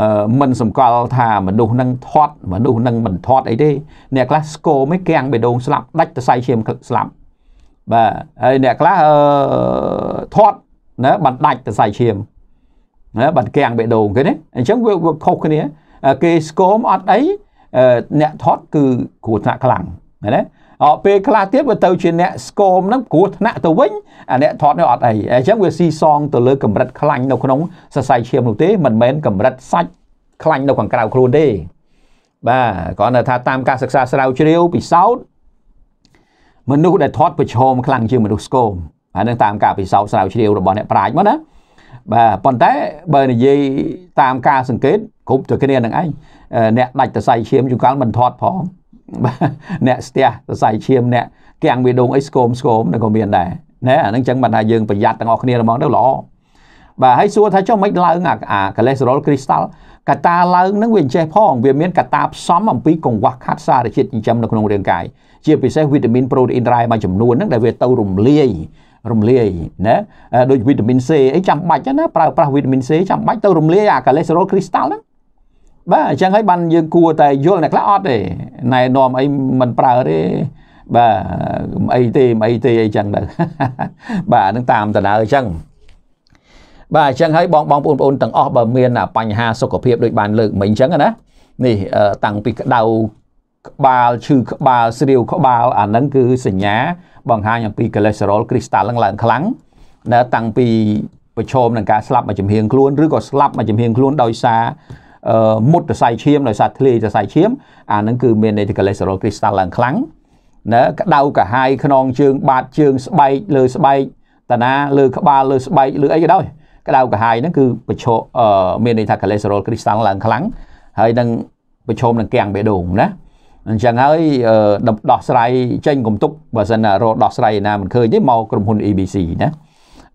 អឺមិនសម្គាល់ថាមនុស្សនឹងធាត់មនុស្សនឹងមិនធាត់អីទេអ្នកខ្លះស្គមឯងកាំងបេដងស្លាប់ដាច់ទៅសៃឈាមស្លាប់បាទហើយអ្នកខ្លះអឺធាត់ណាបានដាច់ទៅសៃឈាមណាបានកាំងបេដងគេណាអញ្ចឹងវាខុសគ្នាគេស្គមអត់អីអ្នកធាត់គឺគ្រោះថ្នាក់ខ្លាំងណាពេលខ្លះទៀតវាទៅជាអ្នកស្គមហ្នឹងគ្រោះថ្នាក់ទៅវិញអាអ្នកថតនេះអត់អីអញ្ចឹងវាស៊ីសងទៅលើកម្រិតខ្លាញ់នៅក្នុងសរសៃឈាមនោះទេមិនមែនកម្រិតសាច់ខ្លាញ់នៅខាងក្រៅខ្លួនទេបាទគ្រាន់តែថាតាមការសិក្សាស្រាវជ្រាវពិសោធន៍មនុស្សដែលថត់ប្រឈមខ្លាំងជាងមនុស្សស្គមអានឹងតាមការពិសោធន៍ស្រាវជ្រាវរបស់អ្នកប្រាជ្ញមកណាបាទប៉ុន្តែបើនិយាយតាមការសង្កេតគ្រប់ទៅគ្នានឹងឯងអ្នកដាច់សរសៃឈាមជួនកាលមិនថត់ផងអ្នកស្ទះសរសៃឈាមអ្នកគាំងវាដងអីស្គមស្គមនឹងក៏មានដែរណាអានឹងចឹងបានថាយើងប្រយ័ត្នទាំងអស់គ្នាហ្មងទៅល្អបាទហើយសួរថាចុះមិនឡើងអាកូលេស្តេរ៉ុលគ្រីស្តាល់កតាឡើងនឹងវាអញ្ចេះផងវាមានកតាផ្សំអំពីកង្វះខាតសារជាតិចិញ្ចឹមនៅក្នុងរាងកាយជាពិសេសវីតាមីនប្រូតេអ៊ីនរ៉ែមួយចំនួនហ្នឹងដែលវាទៅរំលាយរំលាយណាដូចវីតាមីន C អីចាំបាច់ណាប្រើប្រាស់វីតាមីន C ចាំបាច់ទៅរំលាយអាកូលេស្តេរ៉ុលគ្រីស្តាល់ហ្នឹងបាទអញ្ចឹងហើយបានយើងគួរតែយល់អ្នកខ្លះអត់ទេណែនាំអីមិនប្រើទេបាទអីទេអីទេអីចឹងទៅបាទនឹងតាមដំណើរអញ្ចឹងបាទអញ្ចឹងហើយបងបងប្អូនទាំងអស់បើមាន បញ្ហាសុខភាពដូចបានលើកមិញអញ្ចឹងណានេះតាំងពីក្តៅក្បាលឈឺក្បាលស្រាវក្បាលអាហ្នឹងគឺសញ្ញា បង្ហាញអំពី cholesterol គ្រីស្តាល់ឡើងឡើងខ្លាំងនៅ តាំងពីប្រឈមនឹងការស្លាប់មួយចំហៀងខ្លួនឬក៏ស្លាប់មួយចំហៀងខ្លួនដោយសារមុតសរសៃឈាមដោយសារធ្លាយសរសៃឈាមអានឹងគឺមានន័យថាកូលេស្តេរ៉ុលគ្រីស្តាល់ឡើងខ្លាំងណាក្តៅកាហាយខ្នងជើងបាតជើងស្បែកលើស្បែកតាណាលើក្បាលលើស្បែកលើអីក៏ដោយក្តៅកាហាយហ្នឹងគឺប្រឈមមានន័យថាកូលេស្តេរ៉ុលគ្រីស្តាល់ឡើងខ្លាំងហើយនឹងប្រឈមនឹងកាំងបេះដូងណាអញ្ចឹងហើយដោះស្រាយចេញកំទុកបើសិនរកដោះស្រាយណាមិនឃើញទេមកក្រុមហ៊ុន ABC ណា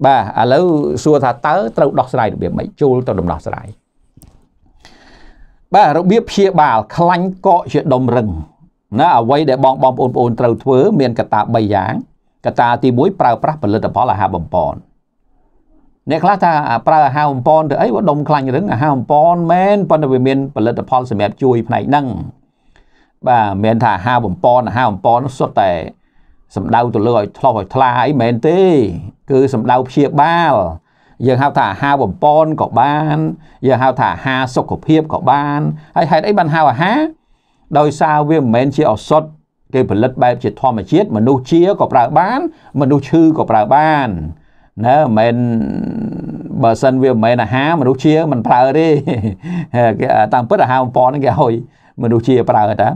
បាទឥឡូវសួរថាតើត្រូវដោះស្រាយរបៀបម៉េចចូលទៅដំណោះស្រាយបាទរបៀបព្យាបាលខ្លាញ់កកជាដុំរឹងណាអ្វីដែលបងបងប្អូនប្អូនត្រូវធ្វើមានកត្តា3យ៉ាងកត្តាទី1ប្រើប្រាស់ផលិតផលអាហារបំពន់អ្នកខ្លះថាប្រើអាហារបំពន់ទៅអីវាដុំខ្លាញ់រឹងអាហារបំពន់មែនប៉ុន្តែវាមានផលិតផលសម្រាប់ជួយផ្នែកហ្នឹងបាទមានថាអាហារបំពន់អាហារបំពន់សុទ្ធតែសម្ដៅទៅលើឲ្យឆ្លោះឲ្យថ្លាអីមែនទេ គឺសម្ដៅព្យាបាលយើងហៅថាអាហារបំពន់ក៏បាន យើងហៅថាអាហារសុខភាពក៏បានហើយហេតុអីបានហៅអាហារដោយសារវាមិនមែនជាឱសថគេផលិតបែបជាធម្មជាតិមនុស្សជាក៏ប្រើបាន មនុស្សឈឺក៏ប្រើបានណែមិនមែនបើសិនវាមិនមែនអាហារមនុស្សជាមិនប្រើទេគេតាមពិតអាហារបំពន់ហ្នឹងគេឲ្យមនុស្សជាប្រើតា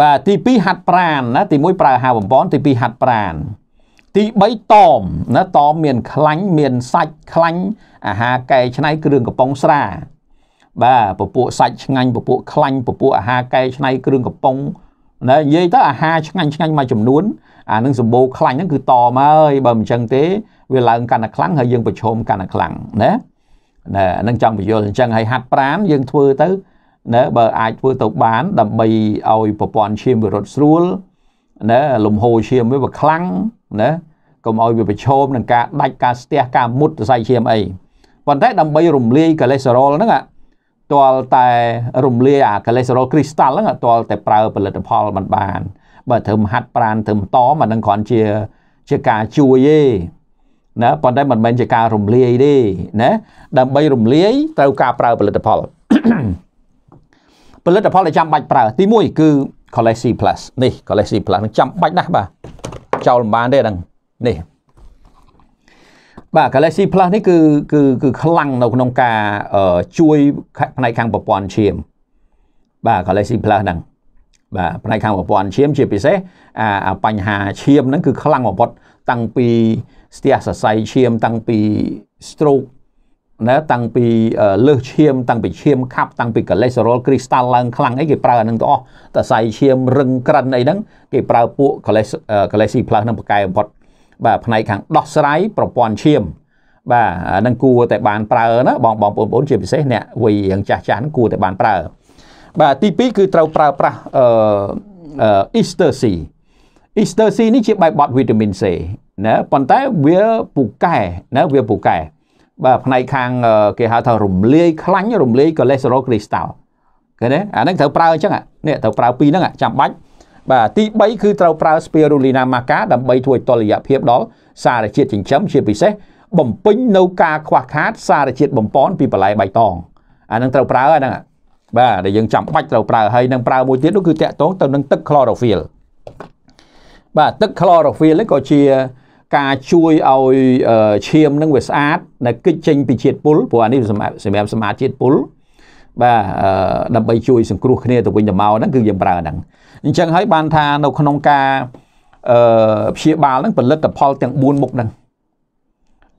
បាទទី2ហាត់ប្រាន ណា ទី1ប្រើអាហារបំពន់ទី2ហាត់ប្រានទី3តមណាតមមានខ្លាញ់មានសាច់ខ្លាញ់អាហារកែច្នៃគ្រឿងកំប៉ុងស្រា បាទពពួកសាច់ឆ្ងាញ់ពពួកខ្លាញ់ពពួកអាហារកែច្នៃគ្រឿងកំប៉ុងណានិយាយទៅអាហារឆ្ងាញ់ឆ្ងាញ់មួយចំនួនអានឹងសម្បូរខ្លាញ់ហ្នឹងគឺតមហើយបើមិនចឹងទេវាឡើងកាន់តែខ្លាំងហើយយើងប្រឈមកាន់តែខ្លាំងណាណានឹងចង់បញ្យល់អញ្ចឹងហើយហាត់ប្រានយើងធ្វើទៅណាបើអាចធ្វើទៅបាន ដើម្បីឲ្យប្រព័ន្ធឈាមវារត់ស្រួលណាលំហូរឈាមវាវាខ្លាំងណាកុំឲ្យវាប្រឈមនឹងការដាច់ការស្ទះការមុតសរសៃឈាមអីប៉ុន្តែដើម្បីរំលាយកូលេស្តេរ៉ុលហ្នឹងទាល់តែរំលាយអាកូលេស្តេរ៉ុលគ្រីស្តាល់ហ្នឹងទាល់តែប្រើផលិតផលមិនបានបើធ្វើមហាត់ប្រានធ្វើតមអានឹងគ្រាន់ជាជាការជួយទេណាប៉ុន្តែមិនមែនជាការរំលាយទេណាដើម្បីរំលាយត្រូវការប្រើផលិតផលផលិតផលដែលចាំបាច់ប្រើទី1គឺ Colesi Plus នេះ Colesi Plus នឹងចាំបាច់ណាស់បាទចោលមិនបានទេអាហ្នឹងនេះបាទ Galaxy Plus នេះគឺគឺគឺខ្លាំងនៅក្នុងការជួយផ្នែកខាងប្រព័ន្ធឈាម បាទ Galaxy Plus ហ្នឹងបាទផ្នែកខាងប្រព័ន្ធឈាម ជាពិសេសអាបញ្ហាឈាមហ្នឹងគឺខ្លាំងបំផុតតាំងពីស្ទះសរសៃឈាមតាំងពី stroke ណាតាំងពីលើសឈាមតាំងពីឈាមខាប់តាំងពីកូលេស្តេរ៉ុលគ្រីស្តាល់ឡើងខ្លាំងអីគេប្រើអានឹងទាំងអស់តសៃឈាមរឹងក្រិនអីហ្នឹងគេប្រើពួកកូលេសកូលេស៊ីផ្លាស់នឹងប្រកែបំផុត បាទផ្នែកខាងដោះស្រាយប្រព័ន្ធឈាម បាទនឹងគួរតែបានប្រើណាបងបងប្អូនជាពិសេសអ្នកវ័យរៀងចាស់ចាស់នឹងគួរតែបានប្រើបាទទី2គឺត្រូវប្រើប្រាស់អឺ Easter C Easter C នេះជាបែបបត់វីតាមីន C ណាប៉ុន្តែវាពូកែណាវាពូកែបាទផ្នែកខាងគេហៅថារំលាយខ្លាញ់រំលាយកូលេស្តេរ៉ុលគ្រីស្តាល់ឃើញទេអាហ្នឹងត្រូវប្រើអញ្ចឹងនេះត្រូវប្រើពីរហ្នឹងចាំបាច់បាទទី3គឺត្រូវប្រើ spirulina maca ដើម្បីធ្វើឲ្យតលយៈភាពដល់សារជាតិចិញ្ចឹមជាពិសេស បំពេញនៅការខ្វះខាត សារជាតិបំប៉នពីបន្លែបៃតងអាហ្នឹងត្រូវប្រើអាហ្នឹង បាទដែលយើងចាំបាច់ត្រូវប្រើហើយនឹងប្រើមួយទៀតនោះគឺតាក់ទងទៅនឹងទឹក chlorophyll បាទទឹក chlorophyll នេះក៏ជាការជួយឲ្យឈាមនឹងវាស្អាតដែលគេចចេញពីជាតិពុលព្រោះអានេះសម្រាប់សមាជាតិពុលបាទដើម្បីជួយសង្គ្រោះគ្នាទៅវិញទៅមកហ្នឹងគឺយើងប្រើហ្នឹងអញ្ចឹងហើយបានថានៅក្នុងការអឺព្យាបាលហ្នឹងផលិតផលទាំង4មុខហ្នឹង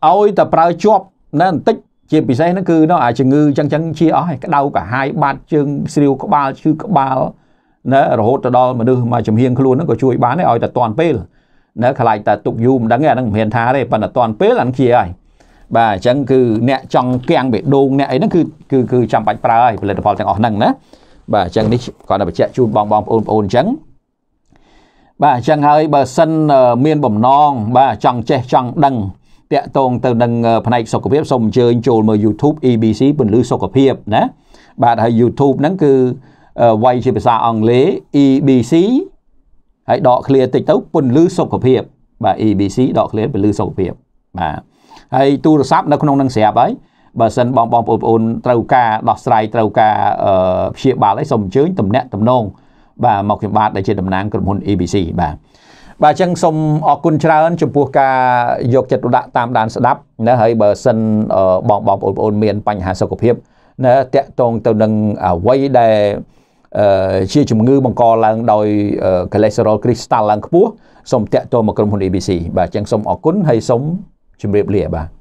ឲ្យតែប្រើជាប់នៅបន្តិចជាពិសេសហ្នឹងគឺនៅអាជំងឺអញ្ចឹងអញ្ចឹងជាអស់ហើយក្តៅកាហាយបាត់ជើងស្រាវក្បាលឈឺក្បាលណារហូតទៅដល់មនុស្សមកចំហៀងខ្លួនហ្នឹងក៏ជួយបានដែរឲ្យតែតាន់ពេលនៅខ្លាចតែទុកយូរមិនដឹងទេអាហ្នឹងមិនហ៊ានថាទេប៉ុន្តែតាន់ពេលអានជាហើយបាទអញ្ចឹងគឺអ្នកចង់កៀងបេដូងអ្នកអីហ្នឹងគឺគឺគឺចាំបាច់ប្រើហើយផលិតផលទាំងអស់ហ្នឹងណាបាទអញ្ចឹងនេះគ្រាន់តែបញ្ជាក់ជូនបងបងប្អូនបងប្អូនអញ្ចឹងបាទអញ្ចឹងហើយបើសិនមានបំណងបាទចង់ចេះចង់ដឹងតាក់ទងទៅនឹងផ្នែកសុខភាពសូមអញ្ជើញចូលមើល YouTube EBC ពន្លឺសុខភាពណាបាទហើយ YouTube ហ្នឹងគឺវាយជាភាសាអង់គ្លេស EBC ហើយដកឃ្លាតិចទៅពន្លឺសុខភាព បាទ EBC ដកឃ្លាពន្លឺសុខភាពបាទហើយទូរស័ព្ទនៅក្នុងនឹងស្រាប់ហើយបើសិនបងបងប្អូនត្រូវការដោះស្រាយត្រូវការព្យាបាលអីសូមអញ្ជើញតំណាក់តំណងបាទមកខ្ញុំបាទដែលជាតំណាងក្រុមហ៊ុន EBC បាទបាទអញ្ចឹងសូមអរគុណច្រើនចំពោះការយក ចិត្តទុកដាក់តាមដានស្ដាប់ណាហើយបើសិនបងបងប្អូនមាន បញ្ហាសុខភាពណាតកតងទៅនឹងអ្វីដែលជាជំងឺបង្កឡើងដោយ cholesterol crystal ឡើងខ្ពស់សូមតាក់ទងមកក្រុមហ៊ុន ABC បាទអញ្ចឹងសូមអរគុណហើយសូមជម្រាប លាបាទ